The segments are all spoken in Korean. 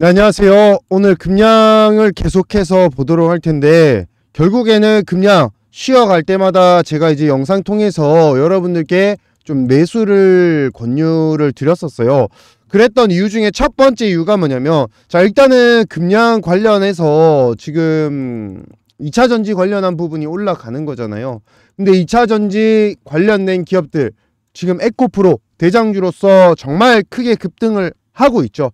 네, 안녕하세요. 오늘 금량을 계속해서 보도록 할 텐데 결국에는 금량 쉬어갈 때마다 제가 이제 영상 통해서 여러분들께 좀 매수를 권유를 드렸었어요. 그랬던 이유 중에 첫 번째 이유가 뭐냐면 자 일단은 금량 관련해서 지금 2차 전지 관련한 부분이 올라가는 거잖아요. 근데 2차 전지 관련된 기업들 지금 에코프로 대장주로서 정말 크게 급등을 하고 있죠.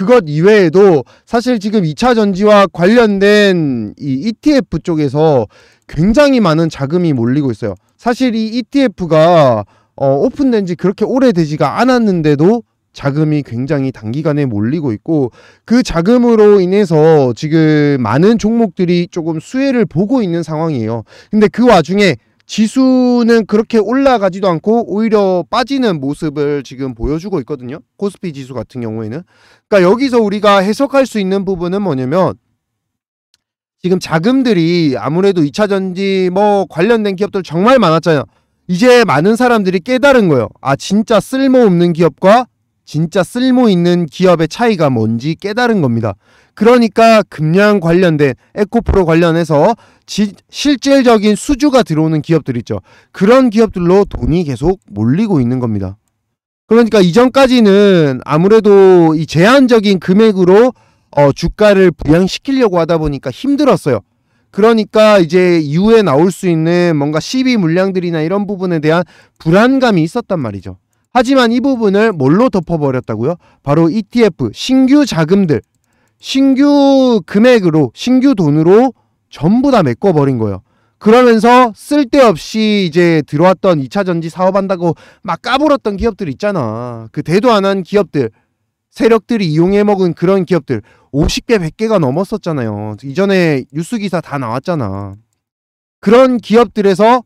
그것 이외에도 사실 지금 2차 전지와 관련된 이 ETF 쪽에서 굉장히 많은 자금이 몰리고 있어요. 사실 이 ETF가 어, 오픈된 지 그렇게 오래되지가 않았는데도 자금이 굉장히 단기간에 몰리고 있고 그 자금으로 인해서 지금 많은 종목들이 조금 수혜를 보고 있는 상황이에요. 근데 그 와중에 지수는 그렇게 올라가지도 않고 오히려 빠지는 모습을 지금 보여주고 있거든요. 코스피 지수 같은 경우에는. 그러니까 여기서 우리가 해석할 수 있는 부분은 뭐냐면 지금 자금들이 아무래도 2차 전지 뭐 관련된 기업들 정말 많았잖아요. 이제 많은 사람들이 깨달은 거예요. 아, 진짜 쓸모없는 기업과 진짜 쓸모 있는 기업의 차이가 뭔지 깨달은 겁니다. 그러니까 금량 관련된 에코프로 관련해서 지, 실질적인 수주가 들어오는 기업들 있죠. 그런 기업들로 돈이 계속 몰리고 있는 겁니다. 그러니까 이전까지는 아무래도 이 제한적인 금액으로 어, 주가를 부양시키려고 하다 보니까 힘들었어요. 그러니까 이제 이후에 나올 수 있는 뭔가 시비 물량들이나 이런 부분에 대한 불안감이 있었단 말이죠. 하지만 이 부분을 뭘로 덮어버렸다고요? 바로 ETF, 신규 자금들, 신규 금액으로, 신규 돈으로 전부 다 메꿔버린 거예요. 그러면서 쓸데없이 이제 들어왔던 2차 전지 사업한다고 막 까불었던 기업들 있잖아. 그 대도 안 한 기업들, 세력들이 이용해 먹은 그런 기업들 50개, 100개가 넘었었잖아요. 이전에 뉴스 기사 다 나왔잖아. 그런 기업들에서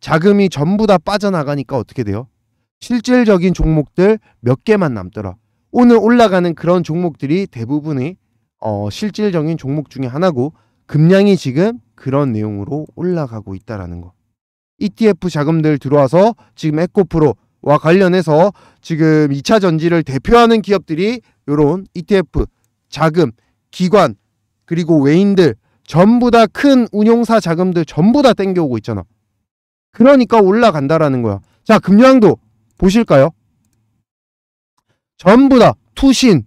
자금이 전부 다 빠져나가니까 어떻게 돼요? 실질적인 종목들 몇 개만 남더라. 오늘 올라가는 그런 종목들이 대부분의 어, 실질적인 종목 중에 하나고 금량이 지금 그런 내용으로 올라가고 있다라는 거. ETF 자금들 들어와서 지금 에코프로와 관련해서 지금 2차 전지를 대표하는 기업들이 요런 ETF 자금, 기관, 그리고 외인들 전부 다 큰 운용사 자금들 전부 다 땡겨오고 있잖아. 그러니까 올라간다라는 거야. 자, 금량도 보실까요? 전부 다 투신,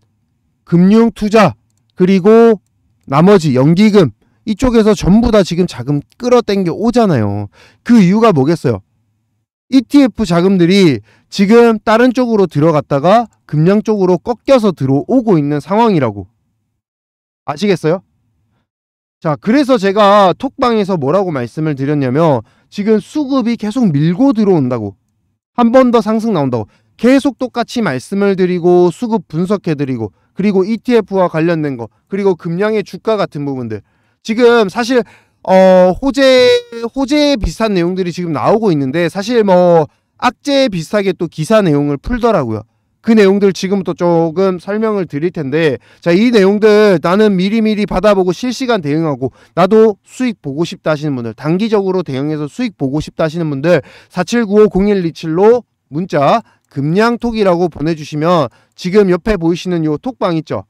금융 투자, 그리고 나머지 연기금 이쪽에서 전부 다 지금 자금 끌어당겨 오잖아요. 그 이유가 뭐겠어요? ETF 자금들이 지금 다른 쪽으로 들어갔다가 금량 쪽으로 꺾여서 들어오고 있는 상황이라고. 아시겠어요? 자, 그래서 제가 톡방에서 뭐라고 말씀을 드렸냐면 지금 수급이 계속 밀고 들어온다고. 한번더 상승 나온다고 계속 똑같이 말씀을 드리고 수급 분석해 드리고 그리고 ETF와 관련된 거 그리고 금량의 주가 같은 부분들 지금 사실 어 호재 호재 비슷한 내용들이 지금 나오고 있는데 사실 뭐 악재 비슷하게 또 기사 내용을 풀더라고요. 그 내용들 지금부터 조금 설명을 드릴 텐데 자 이 내용들 나는 미리미리 받아보고 실시간 대응하고 나도 수익 보고 싶다 하시는 분들 단기적으로 대응해서 수익 보고 싶다 하시는 분들 47950127로 문자 금양톡이라고 보내주시면 지금 옆에 보이시는 요 톡방 있죠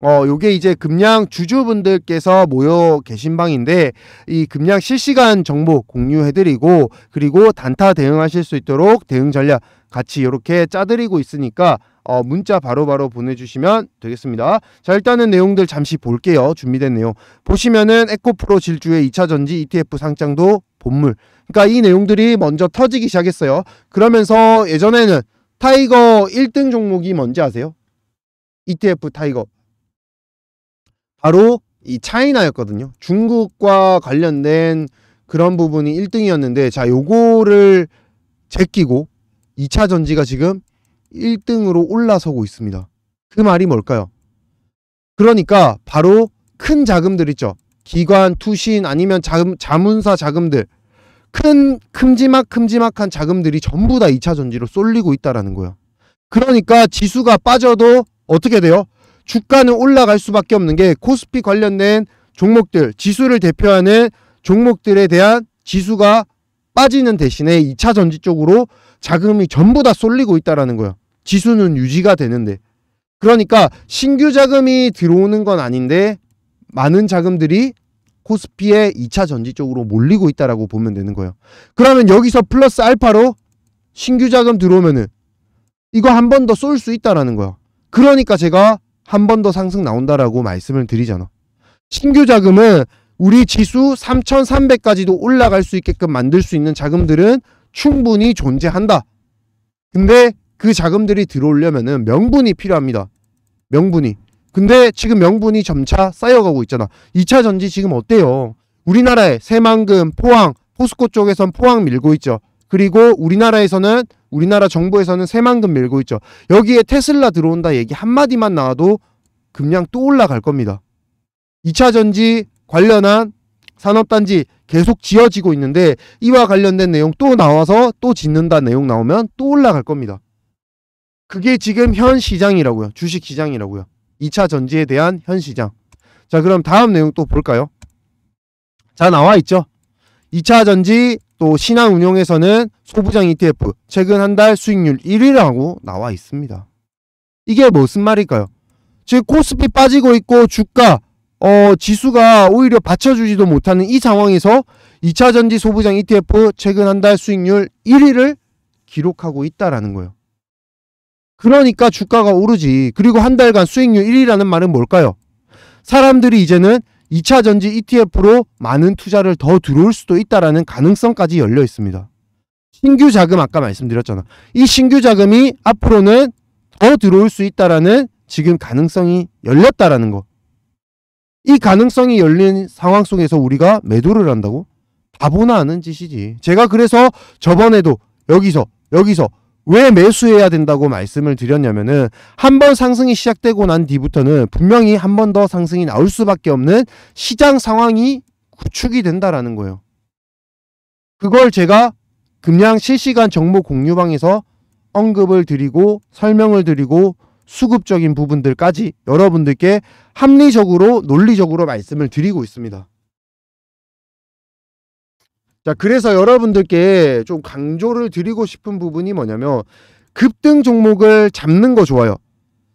어, 요게 이제 금양 주주분들께서 모여 계신 방인데 이 금양 실시간 정보 공유해드리고 그리고 단타 대응하실 수 있도록 대응 전략 같이 이렇게 짜드리고 있으니까 어, 문자 바로바로 바로 보내주시면 되겠습니다. 자 일단은 내용들 잠시 볼게요. 준비된 내용 보시면은 에코프로 질주의 2차전지 ETF 상장도 본물 그러니까 이 내용들이 먼저 터지기 시작했어요. 그러면서 예전에는 타이거 1등 종목이 뭔지 아세요? ETF 타이거 바로 이 차이나였거든요. 중국과 관련된 그런 부분이 1등이었는데 자 요거를 제끼고 2차 전지가 지금 1등으로 올라서고 있습니다. 그 말이 뭘까요? 그러니까 바로 큰 자금들 있죠. 기관, 투신 아니면 자금, 자문사 자금들 큰 큼지막큼지막한 자금들이 전부 다 2차 전지로 쏠리고 있다라는 거예요. 그러니까 지수가 빠져도 어떻게 돼요? 주가는 올라갈 수밖에 없는 게 코스피 관련된 종목들, 지수를 대표하는 종목들에 대한 지수가 빠지는 대신에 2차 전지 쪽으로 자금이 전부 다 쏠리고 있다라는 거예요 지수는 유지가 되는데. 그러니까 신규 자금이 들어오는 건 아닌데 많은 자금들이 코스피의 2차 전지 쪽으로 몰리고 있다라고 보면 되는 거예요. 그러면 여기서 플러스 알파로 신규 자금 들어오면은 이거 한 번 더 쏠 수 있다라는 거요 그러니까 제가 한 번 더 상승 나온다라고 말씀을 드리잖아. 신규 자금은 우리 지수 3,300까지도 올라갈 수 있게끔 만들 수 있는 자금들은 충분히 존재한다. 근데 그 자금들이 들어오려면은 명분이 필요합니다. 명분이. 근데 지금 명분이 점차 쌓여가고 있잖아. 2차 전지 지금 어때요? 우리나라에 새만금, 포항, 포스코 쪽에선 포항 밀고 있죠. 그리고 우리나라에서는 우리나라 정부에서는 새만금 밀고 있죠. 여기에 테슬라 들어온다 얘기 한마디만 나와도 금량 또 올라갈 겁니다. 2차 전지 관련한 산업단지 계속 지어지고 있는데 이와 관련된 내용 또 나와서 또 짓는다 내용 나오면 또 올라갈 겁니다. 그게 지금 현 시장이라고요. 주식 시장이라고요. 2차 전지에 대한 현 시장. 자 그럼 다음 내용 또 볼까요? 자 나와 있죠. 2차 전지 또 신한운용에서는 소부장 ETF 최근 한 달 수익률 1위라고 나와 있습니다. 이게 무슨 말일까요? 즉 코스피 빠지고 있고 주가 어, 지수가 오히려 받쳐주지도 못하는 이 상황에서 2차 전지 소부장 ETF 최근 한 달 수익률 1위를 기록하고 있다라는 거예요. 그러니까 주가가 오르지. 그리고 한 달간 수익률 1위라는 말은 뭘까요? 사람들이 이제는 2차 전지 ETF로 많은 투자를 더 들어올 수도 있다라는 가능성까지 열려 있습니다. 신규 자금 아까 말씀드렸잖아. 이 신규 자금이 앞으로는 더 들어올 수 있다라는 지금 가능성이 열렸다라는 거. 이 가능성이 열린 상황 속에서 우리가 매도를 한다고? 바보나 아는 짓이지. 제가 그래서 저번에도 여기서 여기서 왜 매수해야 된다고 말씀을 드렸냐면은 한 번 상승이 시작되고 난 뒤부터는 분명히 한 번 더 상승이 나올 수밖에 없는 시장 상황이 구축이 된다라는 거예요. 그걸 제가 금양 실시간 정보 공유방에서 언급을 드리고 설명을 드리고 수급적인 부분들까지 여러분들께 합리적으로 논리적으로 말씀을 드리고 있습니다. 자, 그래서 여러분들께 좀 강조를 드리고 싶은 부분이 뭐냐면 급등 종목을 잡는 거 좋아요.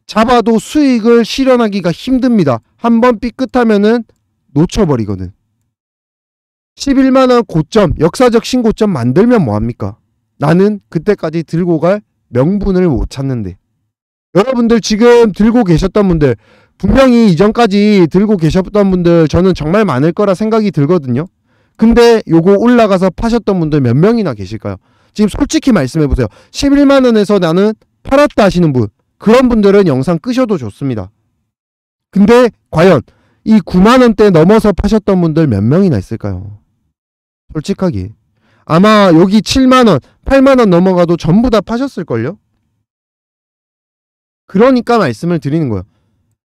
잡아도 수익을 실현하기가 힘듭니다. 한번 삐끗하면은 놓쳐버리거든. 11만원 고점, 역사적 신고점 만들면 뭐합니까? 나는 그때까지 들고 갈 명분을 못 찾는데. 여러분들 지금 들고 계셨던 분들 분명히 이전까지 들고 계셨던 분들 저는 정말 많을 거라 생각이 들거든요. 근데 요거 올라가서 파셨던 분들 몇 명이나 계실까요? 지금 솔직히 말씀해 보세요. 11만 원에서 나는 팔았다 하시는 분 그런 분들은 영상 끄셔도 좋습니다. 근데 과연 이 9만 원대 넘어서 파셨던 분들 몇 명이나 있을까요? 솔직하게 아마 여기 7만 원, 8만 원 넘어가도 전부 다 파셨을걸요? 그러니까 말씀을 드리는 거예요.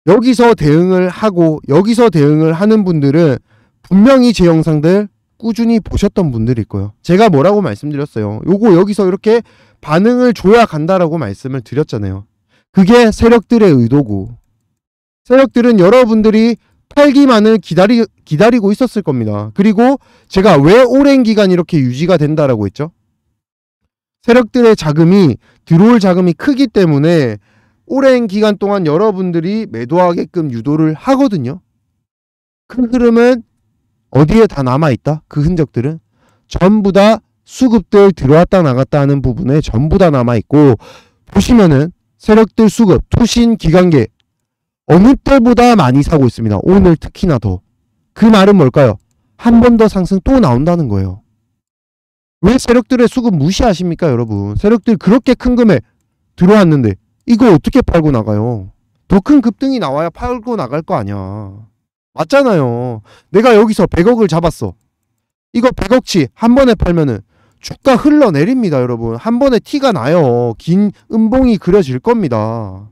여기서 대응을 하고 여기서 대응을 하는 분들은 분명히 제 영상들 꾸준히 보셨던 분들일 거예요. 제가 뭐라고 말씀드렸어요. 요거 여기서 이렇게 반응을 줘야 간다라고 말씀을 드렸잖아요. 그게 세력들의 의도고 세력들은 여러분들이 팔기만을 기다리, 기다리고 있었을 겁니다. 그리고 제가 왜 오랜 기간 이렇게 유지가 된다라고 했죠? 세력들의 자금이 들어올 자금이 크기 때문에 오랜 기간 동안 여러분들이 매도하게끔 유도를 하거든요. 큰 흐름은 어디에 다 남아있다? 그 흔적들은 전부 다 수급들 들어왔다 나갔다 하는 부분에 전부 다 남아있고 보시면은 세력들 수급, 투신, 기관계 어느 때보다 많이 사고 있습니다. 오늘 특히나 더. 그 말은 뭘까요? 한 번 더 상승 또 나온다는 거예요. 왜 세력들의 수급 무시하십니까 여러분? 세력들 그렇게 큰 금액 들어왔는데 이거 어떻게 팔고 나가요? 더 큰 급등이 나와야 팔고 나갈 거 아니야. 맞잖아요. 내가 여기서 100억을 잡았어. 이거 100억치 한 번에 팔면은 주가 흘러내립니다, 여러분. 한 번에 티가 나요. 긴 음봉이 그려질 겁니다.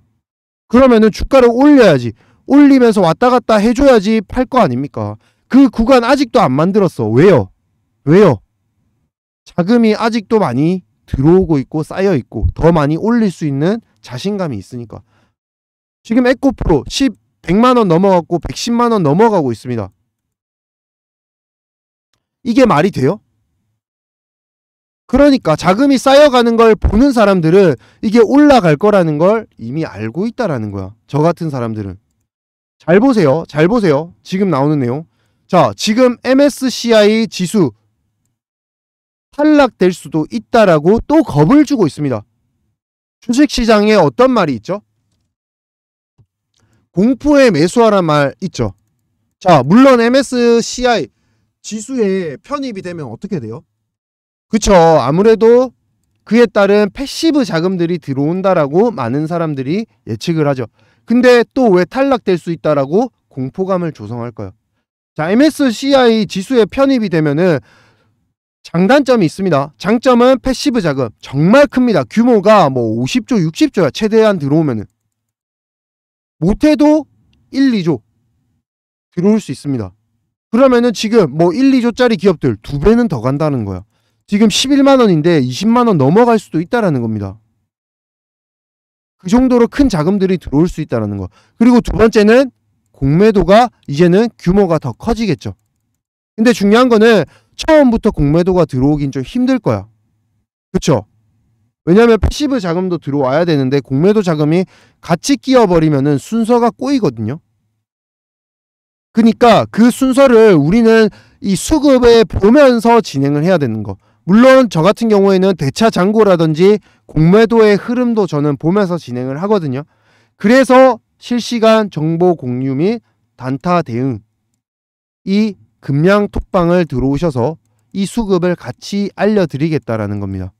그러면은 주가를 올려야지. 올리면서 왔다 갔다 해줘야지 팔 거 아닙니까? 그 구간 아직도 안 만들었어. 왜요? 왜요? 자금이 아직도 많이 들어오고 있고 쌓여 있고 더 많이 올릴 수 있는 자신감이 있으니까 지금 에코프로 10, 100만원 넘어갔고 110만원 넘어가고 있습니다 이게 말이 돼요? 그러니까 자금이 쌓여가는 걸 보는 사람들은 이게 올라갈 거라는 걸 이미 알고 있다라는 거야 저 같은 사람들은 잘 보세요 잘 보세요 지금 나오는 내용 자 지금 MSCI 지수 탈락될 수도 있다라고 또 겁을 주고 있습니다 주식시장에 어떤 말이 있죠? 공포에 매수하란 말 있죠? 자 물론 MSCI 지수에 편입이 되면 어떻게 돼요? 그쵸 아무래도 그에 따른 패시브 자금들이 들어온다라고 많은 사람들이 예측을 하죠. 근데 또 왜 탈락될 수 있다라고 공포감을 조성할까요? 자, MSCI 지수에 편입이 되면은 장단점이 있습니다. 장점은 패시브 자금 정말 큽니다. 규모가 뭐 50조, 60조야 최대한 들어오면은 못해도 1, 2조 들어올 수 있습니다. 그러면은 지금 뭐 1, 2조짜리 기업들 두 배는 더 간다는 거야. 지금 11만 원인데 20만 원 넘어갈 수도 있다라는 겁니다. 그 정도로 큰 자금들이 들어올 수 있다라는 거. 그리고 두 번째는 공매도가 이제는 규모가 더 커지겠죠. 근데 중요한 거는 처음부터 공매도가 들어오긴 좀 힘들 거야. 그쵸? 왜냐하면 패시브 자금도 들어와야 되는데 공매도 자금이 같이 끼어버리면 순서가 꼬이거든요. 그러니까 그 순서를 우리는 이 수급에 보면서 진행을 해야 되는 거. 물론 저 같은 경우에는 대차 잔고라든지 공매도의 흐름도 저는 보면서 진행을 하거든요. 그래서 실시간 정보 공유 및 단타 대응이 금양 톡방을 들어오셔서 이 수급을 같이 알려드리겠다라는 겁니다.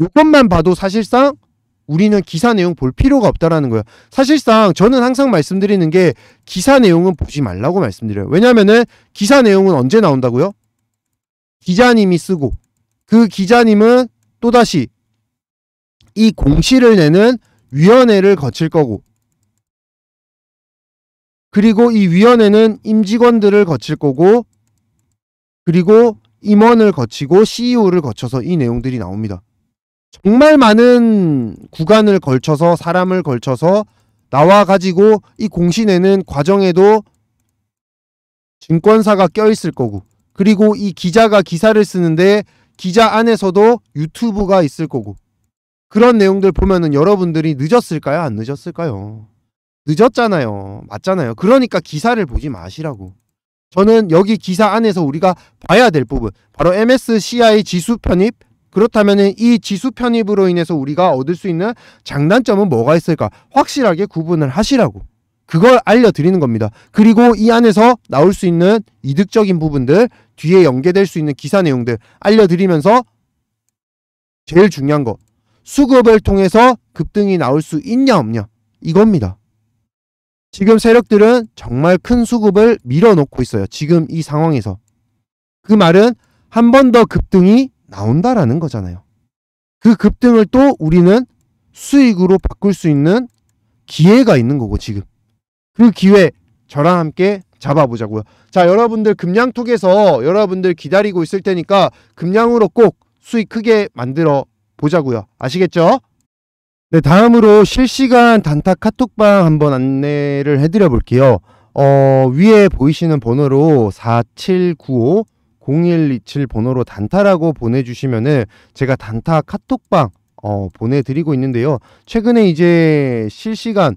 요것만 봐도 사실상 우리는 기사 내용 볼 필요가 없다라는 거예요. 사실상 저는 항상 말씀드리는 게 기사 내용은 보지 말라고 말씀드려요. 왜냐면은 기사 내용은 언제 나온다고요? 기자님이 쓰고 그 기자님은 또다시 이 공시를 내는 위원회를 거칠 거고 그리고 이 위원회는 임직원들을 거칠 거고 그리고 임원을 거치고 CEO를 거쳐서 이 내용들이 나옵니다. 정말 많은 구간을 걸쳐서 사람을 걸쳐서 나와 가지고 이 공신에는 과정에도 증권사가 껴있을 거고 그리고 이 기자가 기사를 쓰는데 기자 안에서도 유튜브가 있을 거고 그런 내용들 보면은 여러분들이 늦었을까요? 안 늦었을까요? 늦었잖아요. 맞잖아요. 그러니까 기사를 보지 마시라고. 저는 여기 기사 안에서 우리가 봐야 될 부분 바로 MSCI 지수 편입 그렇다면 이 지수 편입으로 인해서 우리가 얻을 수 있는 장단점은 뭐가 있을까 확실하게 구분을 하시라고 그걸 알려드리는 겁니다. 그리고 이 안에서 나올 수 있는 이득적인 부분들 뒤에 연계될 수 있는 기사 내용들 알려드리면서 제일 중요한 거 수급을 통해서 급등이 나올 수 있냐 없냐 이겁니다. 지금 세력들은 정말 큰 수급을 밀어놓고 있어요. 지금 이 상황에서. 그 말은 한 번 더 급등이 나온다라는 거잖아요. 그 급등을 또 우리는 수익으로 바꿀 수 있는 기회가 있는 거고 지금. 그 기회 저랑 함께 잡아보자고요. 자 여러분들 금양톡에서 여러분들 기다리고 있을 테니까 금양으로 꼭 수익 크게 만들어 보자고요. 아시겠죠? 네, 다음으로 실시간 단타 카톡방 한번 안내를 해드려 볼게요. 어, 위에 보이시는 번호로 4795 0127 번호로 단타라고 보내주시면은 제가 단타 카톡방 어, 보내드리고 있는데요. 최근에 이제 실시간